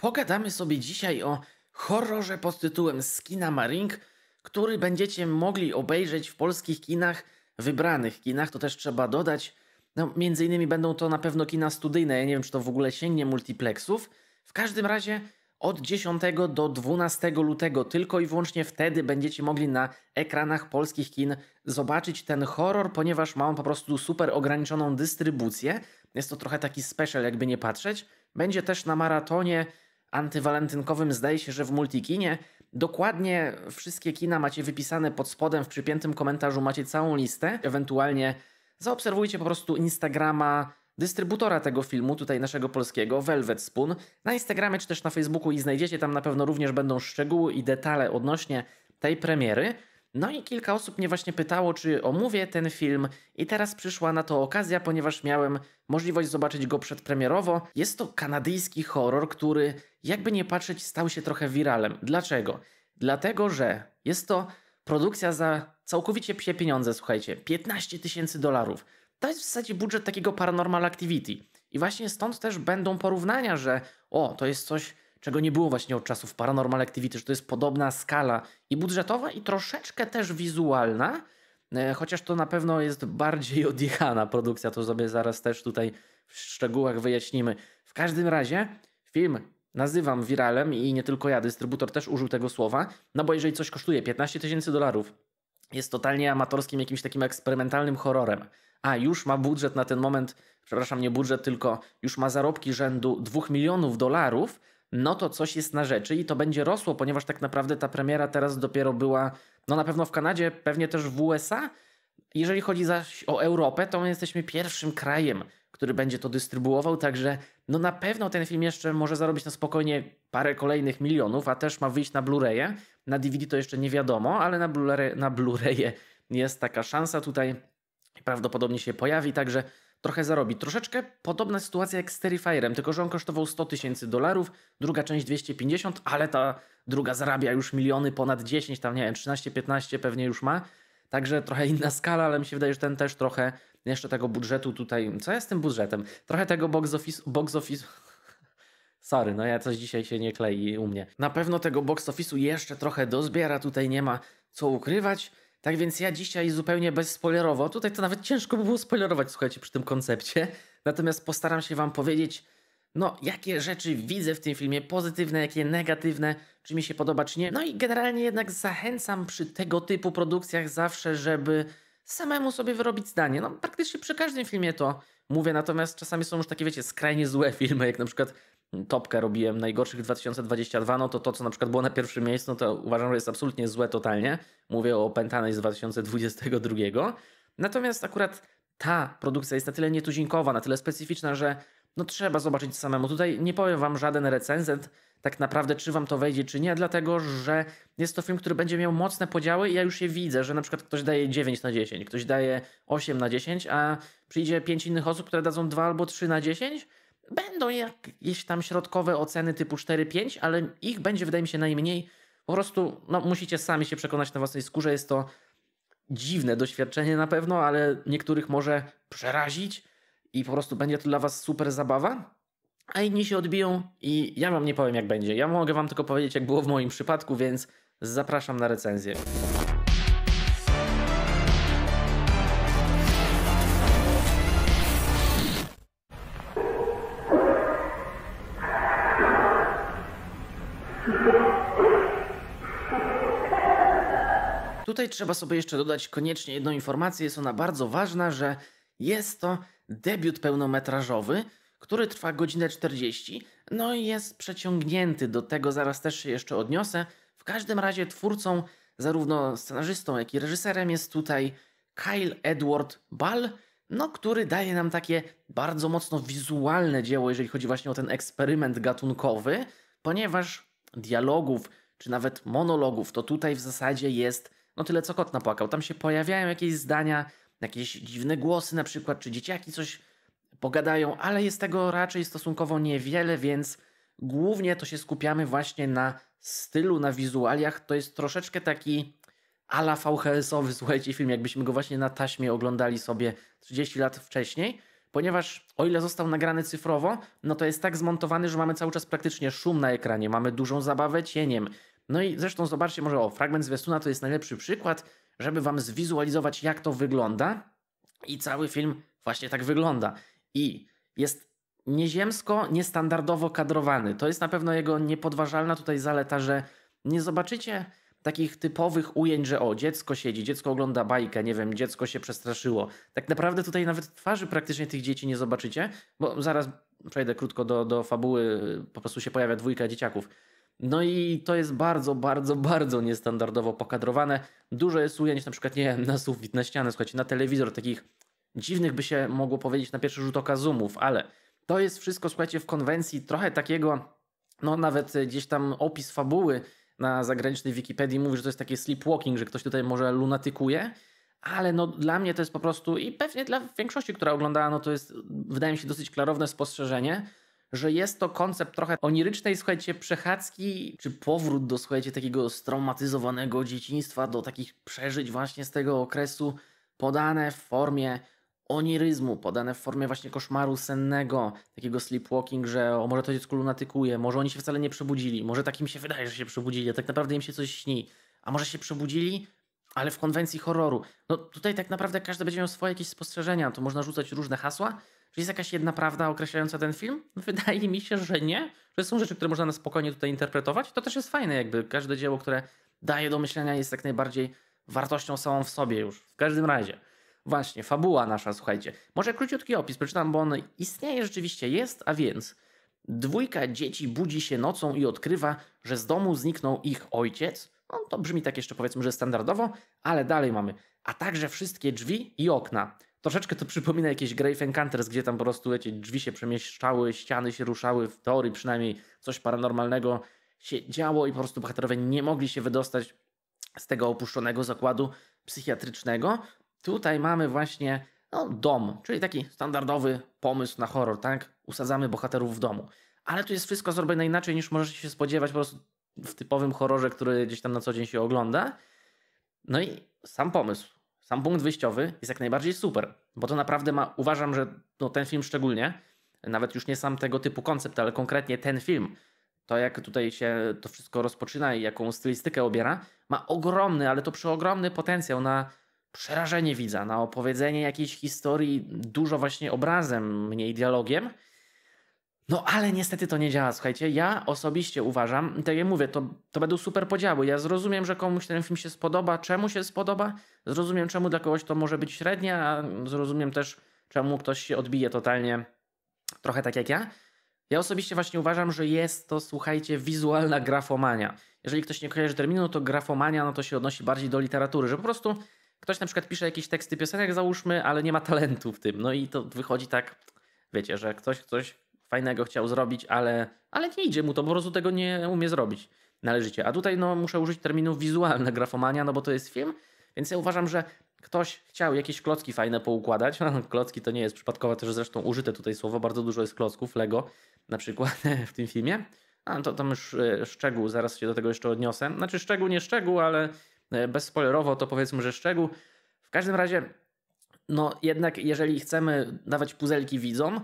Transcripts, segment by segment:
Pogadamy sobie dzisiaj o horrorze pod tytułem Skina który będziecie mogli obejrzeć w polskich kinach, wybranych kinach, to też trzeba dodać. No, między innymi będą to na pewno kina studyjne, ja nie wiem czy to w ogóle sięgnie multiplexów. W każdym razie od 10 do 12 lutego tylko i wyłącznie wtedy będziecie mogli na ekranach polskich kin zobaczyć ten horror, ponieważ ma on po prostu super ograniczoną dystrybucję. Jest to trochę taki special, jakby nie patrzeć. Będzie też na maratonie antywalentynkowym zdaje się, że w multikinie. Dokładnie wszystkie kina macie wypisane pod spodem, w przypiętym komentarzu macie całą listę. Ewentualnie zaobserwujcie po prostu Instagrama dystrybutora tego filmu, tutaj naszego polskiego, Velvet Spoon, na Instagramie czy też na Facebooku i znajdziecie tam na pewno również będą szczegóły i detale odnośnie tej premiery. No i kilka osób mnie właśnie pytało, czy omówię ten film, i teraz przyszła na to okazja, ponieważ miałem możliwość zobaczyć go przedpremierowo. Jest to kanadyjski horror, który, jakby nie patrzeć, stał się trochę wiralem. Dlaczego? Dlatego, że jest to produkcja za całkowicie psie pieniądze, słuchajcie 15 tysięcy dolarów. To jest w zasadzie budżet takiego Paranormal Activity. I właśnie stąd też będą porównania, że o, to jest coś czego nie było właśnie od czasów Paranormal Activity, że to jest podobna skala i budżetowa, i troszeczkę też wizualna, e, chociaż to na pewno jest bardziej odjechana produkcja, to sobie zaraz też tutaj w szczegółach wyjaśnimy. W każdym razie film nazywam wiralem i nie tylko ja, dystrybutor też użył tego słowa, no bo jeżeli coś kosztuje 15 tysięcy dolarów, jest totalnie amatorskim, jakimś takim eksperymentalnym horrorem, a już ma budżet na ten moment, przepraszam, nie budżet, tylko już ma zarobki rzędu 2 milionów dolarów, no to coś jest na rzeczy i to będzie rosło, ponieważ tak naprawdę ta premiera teraz dopiero była, no na pewno w Kanadzie, pewnie też w USA. Jeżeli chodzi zaś o Europę, to my jesteśmy pierwszym krajem, który będzie to dystrybuował, także no na pewno ten film jeszcze może zarobić na spokojnie parę kolejnych milionów, a też ma wyjść na Blu-raye. Na DVD to jeszcze nie wiadomo, ale na Blu-raye Blu jest taka szansa tutaj prawdopodobnie się pojawi, także trochę zarobić. Troszeczkę podobna sytuacja jak z Terrifierem, tylko że on kosztował 100 tysięcy dolarów, druga część 250, ale ta druga zarabia już miliony, ponad 10, tam nie wiem, 13-15 pewnie już ma. Także trochę inna skala, ale mi się wydaje, że ten też trochę jeszcze tego budżetu tutaj. Co jest z tym budżetem? Trochę tego box office. Box office. Sorry, no ja coś dzisiaj się nie klei u mnie. Na pewno tego box office'u jeszcze trochę dozbiera, tutaj nie ma co ukrywać. Tak więc ja dzisiaj zupełnie bezspoilerowo, tutaj to nawet ciężko by było spoilerować, słuchajcie, przy tym koncepcie. Natomiast postaram się wam powiedzieć, no jakie rzeczy widzę w tym filmie, pozytywne, jakie negatywne, czy mi się podoba, czy nie. No i generalnie jednak zachęcam przy tego typu produkcjach zawsze, żeby samemu sobie wyrobić zdanie. No praktycznie przy każdym filmie to mówię, natomiast czasami są już takie, wiecie, skrajnie złe filmy, jak na przykład topkę robiłem najgorszych 2022, no to to, co na przykład było na pierwszym miejscu, no to uważam, że jest absolutnie złe totalnie. Mówię o Pentanej z 2022. Natomiast akurat ta produkcja jest na tyle nietuzinkowa, na tyle specyficzna, że no trzeba zobaczyć samemu. Tutaj nie powiem wam żaden recenzent tak naprawdę, czy wam to wejdzie, czy nie, dlatego że jest to film, który będzie miał mocne podziały i ja już je widzę, że na przykład ktoś daje 9 na 10, ktoś daje 8 na 10, a przyjdzie 5 innych osób, które dadzą 2 albo 3 na 10 Będą jakieś tam środkowe oceny typu 4-5, ale ich będzie, wydaje mi się, najmniej. Po prostu no, musicie sami się przekonać na własnej skórze. Jest to dziwne doświadczenie na pewno, ale niektórych może przerazić i po prostu będzie to dla was super zabawa. A inni się odbiją i ja wam nie powiem, jak będzie. Ja mogę wam tylko powiedzieć, jak było w moim przypadku, więc zapraszam na recenzję. trzeba sobie jeszcze dodać koniecznie jedną informację, jest ona bardzo ważna, że jest to debiut pełnometrażowy, który trwa godzinę 40, no i jest przeciągnięty, do tego zaraz też się jeszcze odniosę. W każdym razie twórcą, zarówno scenarzystą, jak i reżyserem jest tutaj Kyle Edward Ball, no, który daje nam takie bardzo mocno wizualne dzieło, jeżeli chodzi właśnie o ten eksperyment gatunkowy, ponieważ dialogów czy nawet monologów to tutaj w zasadzie jest no tyle co kot napłakał. Tam się pojawiają jakieś zdania, jakieś dziwne głosy na przykład, czy dzieciaki coś pogadają, ale jest tego raczej stosunkowo niewiele, więc głównie to się skupiamy właśnie na stylu, na wizualiach. To jest troszeczkę taki ala VHS-owy, słuchajcie, film, jakbyśmy go właśnie na taśmie oglądali sobie 30 lat wcześniej, ponieważ o ile został nagrany cyfrowo, no to jest tak zmontowany, że mamy cały czas praktycznie szum na ekranie, mamy dużą zabawę cieniem, no i zresztą zobaczcie, może o, fragment zwiastuna to jest najlepszy przykład, żeby wam zwizualizować, jak to wygląda. I cały film właśnie tak wygląda. I jest nieziemsko, niestandardowo kadrowany. To jest na pewno jego niepodważalna tutaj zaleta, że nie zobaczycie takich typowych ujęć, że o, dziecko siedzi, dziecko ogląda bajkę, nie wiem, dziecko się przestraszyło. Tak naprawdę tutaj nawet twarzy praktycznie tych dzieci nie zobaczycie, bo zaraz przejdę krótko do, do fabuły, po prostu się pojawia dwójka dzieciaków. No i to jest bardzo, bardzo, bardzo niestandardowo pokadrowane. Dużo jest ujęć na przykład, nie wiem, na sufit, na ścianę, słuchajcie, na telewizor, takich dziwnych by się mogło powiedzieć na pierwszy rzut oka zoomów, ale to jest wszystko, słuchajcie, w konwencji trochę takiego, no nawet gdzieś tam opis fabuły na zagranicznej Wikipedii mówi, że to jest takie sleepwalking, że ktoś tutaj może lunatykuje, ale no dla mnie to jest po prostu i pewnie dla większości, która oglądała, no to jest, wydaje mi się, dosyć klarowne spostrzeżenie, że jest to koncept trochę onirycznej, słuchajcie, przechadzki, czy powrót do, słuchajcie, takiego straumatyzowanego dzieciństwa, do takich przeżyć właśnie z tego okresu, podane w formie oniryzmu, podane w formie właśnie koszmaru sennego, takiego sleepwalking, że o, może to dziecko lunatykuje, może oni się wcale nie przebudzili, może takim się wydaje, że się przebudzili, a tak naprawdę im się coś śni, a może się przebudzili, ale w konwencji horroru. No tutaj tak naprawdę każdy będzie miał swoje jakieś spostrzeżenia, to można rzucać różne hasła, czy jest jakaś jedna prawda określająca ten film? Wydaje mi się, że nie. Że są rzeczy, które można na spokojnie tutaj interpretować. To też jest fajne, jakby każde dzieło, które daje do myślenia, jest jak najbardziej wartością samą w sobie już. W każdym razie. Właśnie, fabuła nasza, słuchajcie. Może króciutki opis przeczytam, bo on istnieje rzeczywiście, jest, a więc. Dwójka dzieci budzi się nocą i odkrywa, że z domu zniknął ich ojciec. No to brzmi tak jeszcze powiedzmy, że standardowo, ale dalej mamy. A także wszystkie drzwi i okna. Troszeczkę to przypomina jakieś Grave Encounters, gdzie tam po prostu wiecie, drzwi się przemieszczały, ściany się ruszały, w teorii przynajmniej coś paranormalnego się działo i po prostu bohaterowie nie mogli się wydostać z tego opuszczonego zakładu psychiatrycznego. Tutaj mamy właśnie no, dom, czyli taki standardowy pomysł na horror, tak? Usadzamy bohaterów w domu. Ale tu jest wszystko zrobione inaczej niż możecie się spodziewać po prostu w typowym horrorze, który gdzieś tam na co dzień się ogląda. No i sam pomysł sam punkt wyjściowy jest jak najbardziej super, bo to naprawdę ma, uważam, że no, ten film szczególnie, nawet już nie sam tego typu koncept, ale konkretnie ten film, to jak tutaj się to wszystko rozpoczyna i jaką stylistykę obiera, ma ogromny, ale to przeogromny potencjał na przerażenie widza, na opowiedzenie jakiejś historii dużo właśnie obrazem, mniej dialogiem, no ale niestety to nie działa, słuchajcie. Ja osobiście uważam, tak jak mówię, to, to będą super podziały. Ja zrozumiem, że komuś ten film się spodoba, czemu się spodoba, zrozumiem czemu dla kogoś to może być średnia, a zrozumiem też czemu ktoś się odbije totalnie, trochę tak jak ja. Ja osobiście właśnie uważam, że jest to, słuchajcie, wizualna grafomania. Jeżeli ktoś nie kojarzy terminu, to grafomania no to się odnosi bardziej do literatury, że po prostu ktoś na przykład pisze jakieś teksty piosenek, załóżmy, ale nie ma talentu w tym. No i to wychodzi tak, wiecie, że ktoś, ktoś fajnego chciał zrobić, ale, ale nie idzie mu to, po prostu tego nie umie zrobić należycie. A tutaj no, muszę użyć terminu wizualna grafomania, no bo to jest film, więc ja uważam, że ktoś chciał jakieś klocki fajne poukładać. No, klocki to nie jest przypadkowe, też zresztą użyte tutaj słowo, bardzo dużo jest klocków, Lego na przykład w tym filmie. A to tam już e, szczegół, zaraz się do tego jeszcze odniosę. Znaczy szczegół, nie szczegół, ale e, bezspoilerowo to powiedzmy, że szczegół. W każdym razie, no jednak jeżeli chcemy dawać puzelki widzom,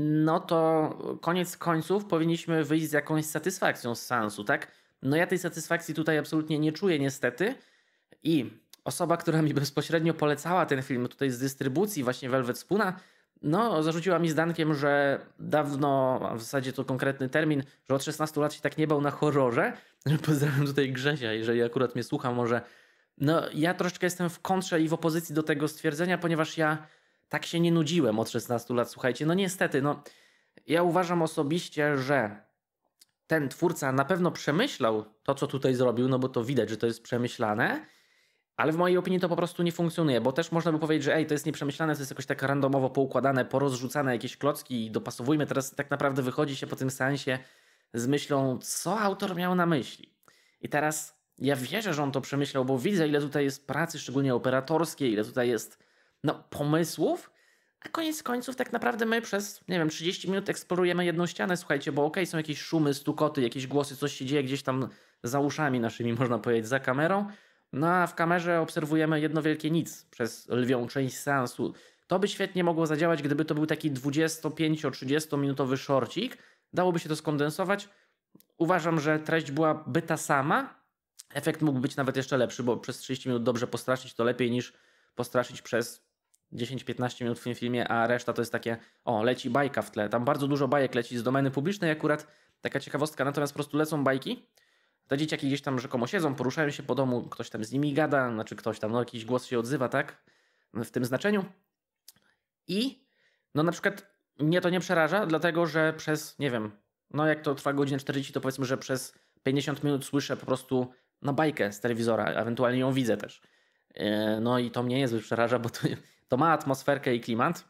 no to koniec końców powinniśmy wyjść z jakąś satysfakcją z sensu, tak? No ja tej satysfakcji tutaj absolutnie nie czuję niestety i osoba, która mi bezpośrednio polecała ten film tutaj z dystrybucji właśnie Velvet Spuna, no zarzuciła mi zdankiem, że dawno, a w zasadzie to konkretny termin, że od 16 lat się tak nie bał na horrorze, pozdrawiam tutaj Grzesia, jeżeli akurat mnie słucha może. No ja troszeczkę jestem w kontrze i w opozycji do tego stwierdzenia, ponieważ ja tak się nie nudziłem od 16 lat. Słuchajcie, no niestety, no ja uważam osobiście, że ten twórca na pewno przemyślał to, co tutaj zrobił, no bo to widać, że to jest przemyślane, ale w mojej opinii to po prostu nie funkcjonuje, bo też można by powiedzieć, że ej, to jest nieprzemyślane, to jest jakoś tak randomowo poukładane, porozrzucane jakieś klocki i dopasowujmy. Teraz tak naprawdę wychodzi się po tym sensie z myślą, co autor miał na myśli. I teraz ja wierzę, że on to przemyślał, bo widzę, ile tutaj jest pracy, szczególnie operatorskiej, ile tutaj jest no, pomysłów, a koniec końców tak naprawdę my przez, nie wiem, 30 minut eksplorujemy jedną ścianę, słuchajcie, bo okej, okay, są jakieś szumy, stukoty, jakieś głosy, coś się dzieje gdzieś tam za uszami naszymi, można powiedzieć, za kamerą, no a w kamerze obserwujemy jedno wielkie nic przez lwią część seansu. To by świetnie mogło zadziałać, gdyby to był taki 25-30 minutowy szorcik, dałoby się to skondensować. Uważam, że treść byłaby ta sama, efekt mógł być nawet jeszcze lepszy, bo przez 30 minut dobrze postraszyć to lepiej niż postraszyć przez 10-15 minut w tym filmie, a reszta to jest takie, o, leci bajka w tle. Tam bardzo dużo bajek leci z domeny publicznej akurat, taka ciekawostka, natomiast po prostu lecą bajki. Te dzieciaki gdzieś tam rzekomo siedzą, poruszają się po domu, ktoś tam z nimi gada, znaczy ktoś tam, no jakiś głos się odzywa, tak? W tym znaczeniu. I no na przykład mnie to nie przeraża, dlatego że przez, nie wiem, no jak to trwa godzinę 40, to powiedzmy, że przez 50 minut słyszę po prostu no bajkę z telewizora, ewentualnie ją widzę też. E, no i to mnie niezbyt przeraża, bo to to ma atmosferkę i klimat,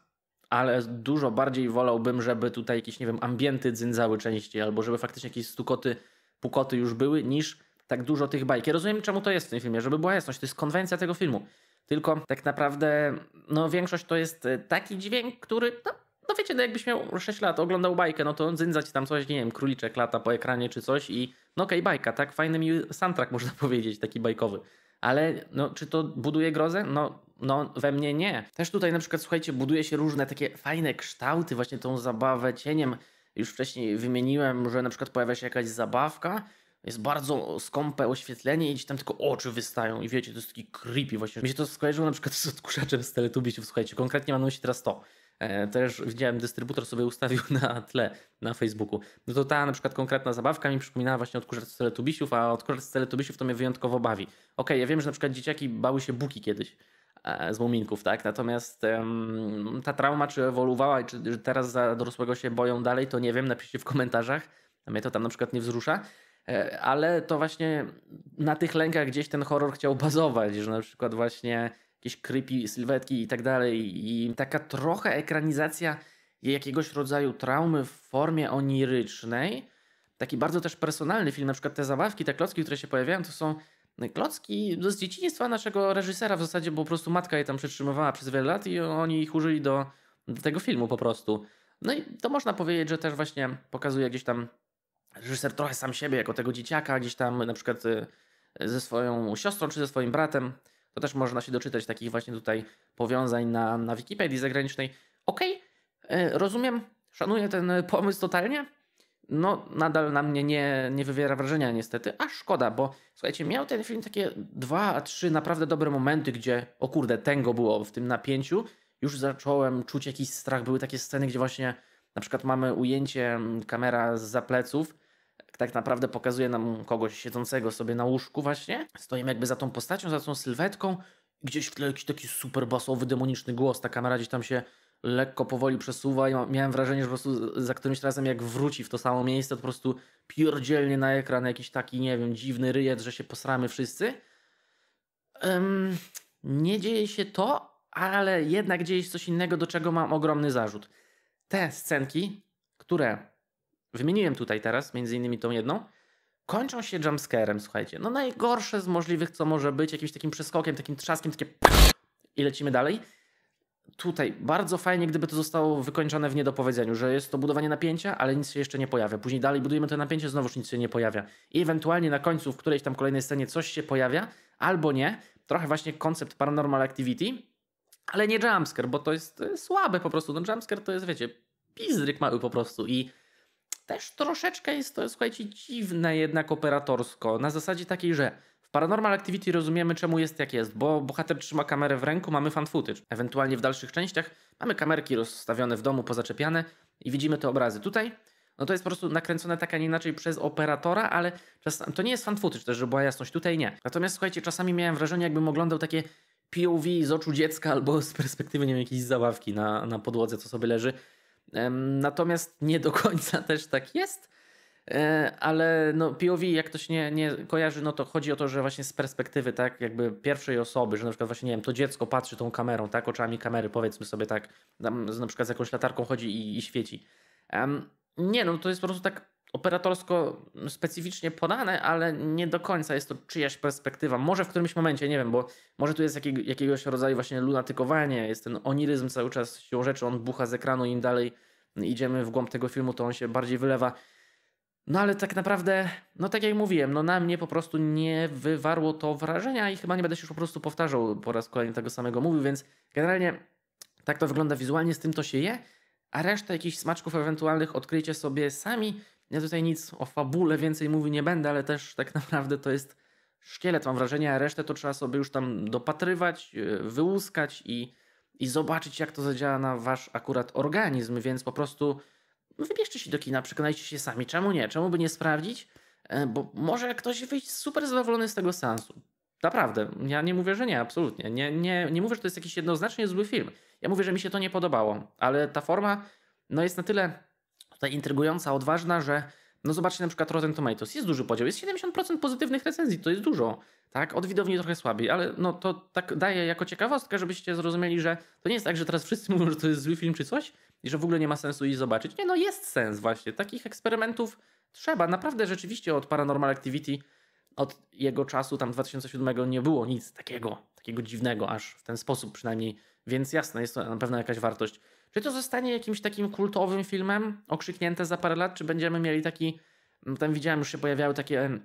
ale dużo bardziej wolałbym, żeby tutaj jakieś, nie wiem, ambienty dzyndzały częściej, albo żeby faktycznie jakieś stukoty, pukoty już były, niż tak dużo tych bajek. Ja rozumiem, czemu to jest w tym filmie, żeby była jasność, to jest konwencja tego filmu. Tylko tak naprawdę, no większość to jest e, taki dźwięk, który, no, no wiecie, no jakbyś miał 6 lat, oglądał bajkę, no to dzyndzać tam coś, nie wiem, króliczek lata po ekranie czy coś i no okej, okay, bajka, tak, fajny mi soundtrack można powiedzieć, taki bajkowy. Ale no, czy to buduje grozę? No no, we mnie nie. Też tutaj na przykład, słuchajcie, buduje się różne takie fajne kształty, właśnie tą zabawę cieniem. Już wcześniej wymieniłem, że na przykład pojawia się jakaś zabawka, jest bardzo skąpe oświetlenie i ci tam tylko oczy wystają i wiecie, to jest taki creepy właśnie. Mi się to skojarzyło na przykład z odkurzaczem z Teletubbiesów, słuchajcie, konkretnie mam na myśli teraz to. E, też widziałem, dystrybutor sobie ustawił na tle na Facebooku. No to ta na przykład konkretna zabawka mi przypominała właśnie odkurzacz z Teletubbiesów, a odkurzacz z Teletubbiesów to mnie wyjątkowo bawi. Okej, okay, ja wiem, że na przykład dzieciaki bały się buki kiedyś, E, z muminków, tak? Natomiast um, ta trauma, czy ewoluowała, i czy teraz za dorosłego się boją dalej, to nie wiem, napiszcie w komentarzach. Mnie to tam na przykład nie wzrusza. E, ale to właśnie na tych lękach gdzieś ten horror chciał bazować, że na przykład właśnie jakieś creepy sylwetki i tak dalej. I taka trochę ekranizacja jakiegoś rodzaju traumy w formie onirycznej. Taki bardzo też personalny film, na przykład te zabawki, te klocki, które się pojawiają, to są no klocki z dzieciństwa naszego reżysera w zasadzie, bo po prostu matka je tam przetrzymywała przez wiele lat i oni ich użyli do, do tego filmu po prostu. No i to można powiedzieć, że też właśnie pokazuje gdzieś tam reżyser trochę sam siebie jako tego dzieciaka, gdzieś tam na przykład y, ze swoją siostrą czy ze swoim bratem. To też można się doczytać takich właśnie tutaj powiązań na, na Wikipedii zagranicznej. Okej, okay, rozumiem, szanuję ten pomysł totalnie, no nadal na mnie nie, nie wywiera wrażenia niestety, a szkoda, bo słuchajcie, miał ten film takie dwa, trzy naprawdę dobre momenty, gdzie o kurde, tęgo było w tym napięciu, już zacząłem czuć jakiś strach, były takie sceny, gdzie właśnie na przykład mamy ujęcie, mm, kamera z pleców, tak naprawdę pokazuje nam kogoś siedzącego sobie na łóżku właśnie, stoimy jakby za tą postacią, za tą sylwetką, gdzieś w tle jakiś taki super basowy, demoniczny głos, ta kamera gdzieś tam się lekko powoli przesuwa i miałem wrażenie, że po prostu za którymś razem jak wróci w to samo miejsce, to po prostu pierdzielnie na ekran jakiś taki, nie wiem, dziwny ryjet, że się posramy wszyscy. Um, nie dzieje się to, ale jednak dzieje się coś innego, do czego mam ogromny zarzut. Te scenki, które wymieniłem tutaj teraz, między innymi tą jedną, kończą się jumpscarem, słuchajcie. No najgorsze z możliwych, co może być, jakimś takim przeskokiem, takim trzaskiem, takie i lecimy dalej tutaj bardzo fajnie, gdyby to zostało wykończone w niedopowiedzeniu, że jest to budowanie napięcia, ale nic się jeszcze nie pojawia. Później dalej budujemy to napięcie, znowuż nic się nie pojawia. I ewentualnie na końcu, w którejś tam kolejnej scenie coś się pojawia, albo nie. Trochę właśnie koncept Paranormal Activity, ale nie jumpscare, bo to jest słabe po prostu. No jumpscare to jest, wiecie, pizdryk mały po prostu i też troszeczkę jest to, słuchajcie, dziwne jednak operatorsko, na zasadzie takiej, że Paranormal Activity rozumiemy czemu jest jak jest, bo bohater trzyma kamerę w ręku, mamy fan footage. Ewentualnie w dalszych częściach mamy kamerki rozstawione w domu, pozaczepiane i widzimy te obrazy. Tutaj no to jest po prostu nakręcone tak, a nie inaczej przez operatora, ale to nie jest fan footage też, żeby była jasność, tutaj nie. Natomiast słuchajcie, czasami miałem wrażenie, jakbym oglądał takie POV z oczu dziecka albo z perspektywy, nie wiem, jakiejś zabawki na, na podłodze, co sobie leży. Natomiast nie do końca też tak jest. E, ale no POV, jak ktoś nie, nie kojarzy, no to chodzi o to, że właśnie z perspektywy tak jakby pierwszej osoby, że na przykład właśnie, nie wiem, to dziecko patrzy tą kamerą, tak, oczami kamery, powiedzmy sobie tak, tam na przykład z jakąś latarką chodzi i, i świeci. Um, nie, no to jest po prostu tak operatorsko specyficznie podane, ale nie do końca jest to czyjaś perspektywa. Może w którymś momencie, nie wiem, bo może tu jest jakiego, jakiegoś rodzaju właśnie lunatykowanie, jest ten oniryzm cały czas siłą rzeczy, on bucha z ekranu im dalej idziemy w głąb tego filmu, to on się bardziej wylewa. No ale tak naprawdę, no tak jak mówiłem, no na mnie po prostu nie wywarło to wrażenia i chyba nie będę się już po prostu powtarzał po raz kolejny tego samego mówił, więc generalnie tak to wygląda wizualnie, z tym to się je, a resztę jakichś smaczków ewentualnych odkryjcie sobie sami. Ja tutaj nic o fabule więcej mówi nie będę, ale też tak naprawdę to jest szkielet, mam wrażenie, a resztę to trzeba sobie już tam dopatrywać, e, wyłuskać i, i zobaczyć, jak to zadziała na wasz akurat organizm, więc po prostu no wybierzcie się do kina, przekonajcie się sami, czemu nie, czemu by nie sprawdzić, e, bo może ktoś wyjść super zadowolony z tego sensu. Naprawdę, ja nie mówię, że nie, absolutnie. Nie, nie, nie mówię, że to jest jakiś jednoznacznie zły film. Ja mówię, że mi się to nie podobało, ale ta forma no jest na tyle tutaj intrygująca, odważna, że no zobaczcie na przykład Rotten Tomatoes, jest duży podział, jest 70% pozytywnych recenzji, to jest dużo, tak? Od widowni trochę słabiej, ale no to tak daje jako ciekawostkę, żebyście zrozumieli, że to nie jest tak, że teraz wszyscy mówią, że to jest zły film czy coś, i że w ogóle nie ma sensu ich zobaczyć. Nie, no jest sens właśnie. Takich eksperymentów trzeba. Naprawdę rzeczywiście od Paranormal Activity, od jego czasu, tam 2007, nie było nic takiego, takiego dziwnego aż w ten sposób przynajmniej. Więc jasne, jest to na pewno jakaś wartość. Czy to zostanie jakimś takim kultowym filmem, okrzyknięte za parę lat, czy będziemy mieli taki, no tam widziałem, już się pojawiały takie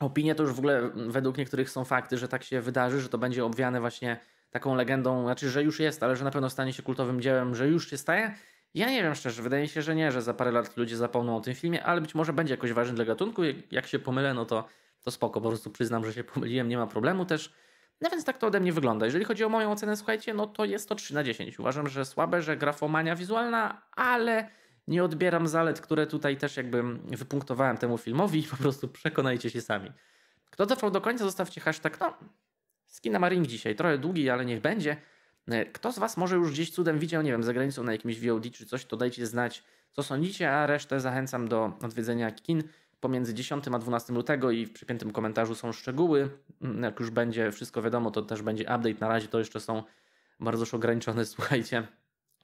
opinie, to już w ogóle według niektórych są fakty, że tak się wydarzy, że to będzie obwiane właśnie taką legendą, znaczy, że już jest, ale że na pewno stanie się kultowym dziełem, że już się staje ja nie wiem szczerze, wydaje mi się, że nie, że za parę lat ludzie zapomną o tym filmie, ale być może będzie jakoś ważny dla gatunku. Jak się pomylę, no to, to spoko, po prostu przyznam, że się pomyliłem, nie ma problemu też. No więc tak to ode mnie wygląda. Jeżeli chodzi o moją ocenę, słuchajcie, no to jest to 3 na 10. Uważam, że słabe, że grafomania wizualna, ale nie odbieram zalet, które tutaj też jakby wypunktowałem temu filmowi i po prostu przekonajcie się sami. Kto dotrwał do końca, zostawcie hashtag, no, skina Maring dzisiaj, trochę długi, ale niech będzie. E, kto z Was może już gdzieś cudem widział, nie wiem, za granicą na jakimś VOD czy coś, to dajcie znać, co sądzicie, a resztę zachęcam do odwiedzenia kin. Pomiędzy 10 a 12 lutego i w przypiętym komentarzu są szczegóły. Mm, jak już będzie wszystko wiadomo, to też będzie update. Na razie to jeszcze są bardzo już ograniczone, słuchajcie,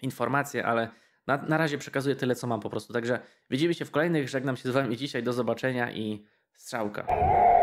informacje, ale na, na razie przekazuję tyle, co mam po prostu. Także widzimy się w kolejnych. Żegnam się z Wami dzisiaj. Do zobaczenia i strzałka.